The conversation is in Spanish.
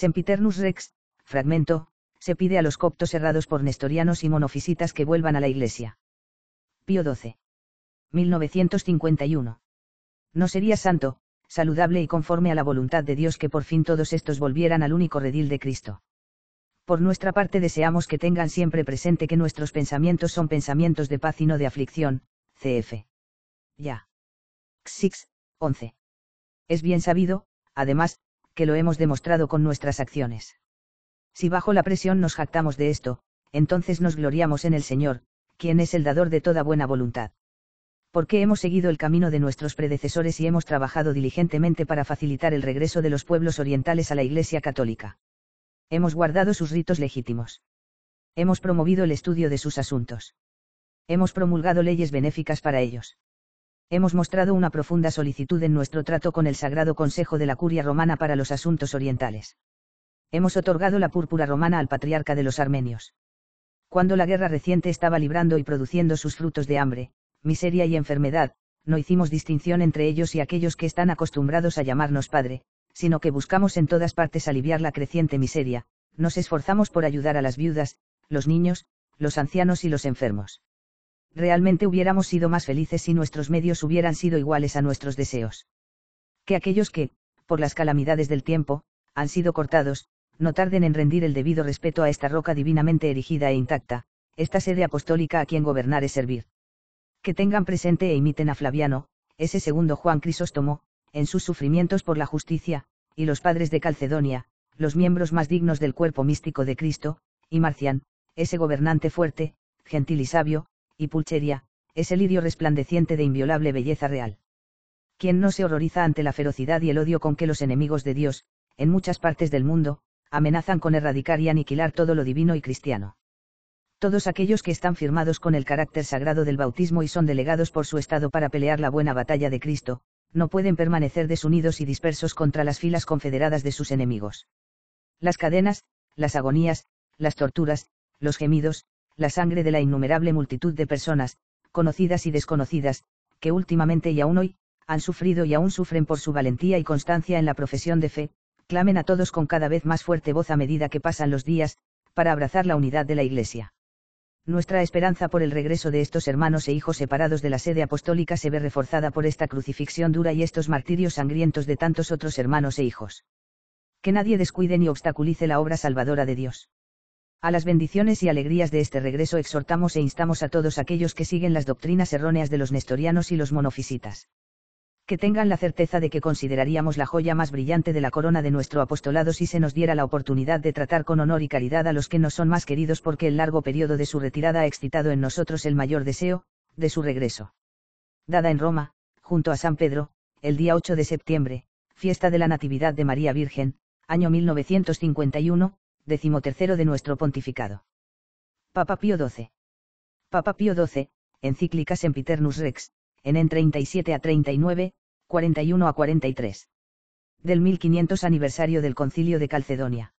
Sempiternus Rex, fragmento, se pide a los coptos cerrados por nestorianos y monofisitas que vuelvan a la iglesia. Pío XII. 1951. No sería santo, saludable y conforme a la voluntad de Dios que por fin todos estos volvieran al único redil de Cristo. Por nuestra parte deseamos que tengan siempre presente que nuestros pensamientos son pensamientos de paz y no de aflicción, cf. Ya. 6, 11. Es bien sabido, además, que lo hemos demostrado con nuestras acciones. Si bajo la presión nos jactamos de esto, entonces nos gloriamos en el Señor, quien es el dador de toda buena voluntad. Porque hemos seguido el camino de nuestros predecesores y hemos trabajado diligentemente para facilitar el regreso de los pueblos orientales a la Iglesia Católica. Hemos guardado sus ritos legítimos. Hemos promovido el estudio de sus asuntos. Hemos promulgado leyes benéficas para ellos hemos mostrado una profunda solicitud en nuestro trato con el Sagrado Consejo de la Curia Romana para los asuntos orientales. Hemos otorgado la púrpura romana al patriarca de los armenios. Cuando la guerra reciente estaba librando y produciendo sus frutos de hambre, miseria y enfermedad, no hicimos distinción entre ellos y aquellos que están acostumbrados a llamarnos Padre, sino que buscamos en todas partes aliviar la creciente miseria, nos esforzamos por ayudar a las viudas, los niños, los ancianos y los enfermos realmente hubiéramos sido más felices si nuestros medios hubieran sido iguales a nuestros deseos. Que aquellos que, por las calamidades del tiempo, han sido cortados, no tarden en rendir el debido respeto a esta roca divinamente erigida e intacta, esta sede apostólica a quien gobernar es servir. Que tengan presente e imiten a Flaviano, ese segundo Juan Crisóstomo, en sus sufrimientos por la justicia, y los padres de Calcedonia, los miembros más dignos del cuerpo místico de Cristo, y Marcián, ese gobernante fuerte, gentil y sabio, y Pulcheria, es el lirio resplandeciente de inviolable belleza real. Quien no se horroriza ante la ferocidad y el odio con que los enemigos de Dios, en muchas partes del mundo, amenazan con erradicar y aniquilar todo lo divino y cristiano. Todos aquellos que están firmados con el carácter sagrado del bautismo y son delegados por su Estado para pelear la buena batalla de Cristo, no pueden permanecer desunidos y dispersos contra las filas confederadas de sus enemigos. Las cadenas, las agonías, las torturas, los gemidos, la sangre de la innumerable multitud de personas, conocidas y desconocidas, que últimamente y aún hoy, han sufrido y aún sufren por su valentía y constancia en la profesión de fe, clamen a todos con cada vez más fuerte voz a medida que pasan los días, para abrazar la unidad de la Iglesia. Nuestra esperanza por el regreso de estos hermanos e hijos separados de la sede apostólica se ve reforzada por esta crucifixión dura y estos martirios sangrientos de tantos otros hermanos e hijos. Que nadie descuide ni obstaculice la obra salvadora de Dios. A las bendiciones y alegrías de este regreso exhortamos e instamos a todos aquellos que siguen las doctrinas erróneas de los nestorianos y los monofisitas. Que tengan la certeza de que consideraríamos la joya más brillante de la corona de nuestro apostolado si se nos diera la oportunidad de tratar con honor y caridad a los que nos son más queridos porque el largo periodo de su retirada ha excitado en nosotros el mayor deseo, de su regreso. Dada en Roma, junto a San Pedro, el día 8 de septiembre, fiesta de la Natividad de María Virgen, año 1951, decimotercero de nuestro pontificado. Papa Pío XII. Papa Pío XII, encíclicas en Piternus Rex, en en 37 a 39, 41 a 43. Del 1500 aniversario del Concilio de Calcedonia.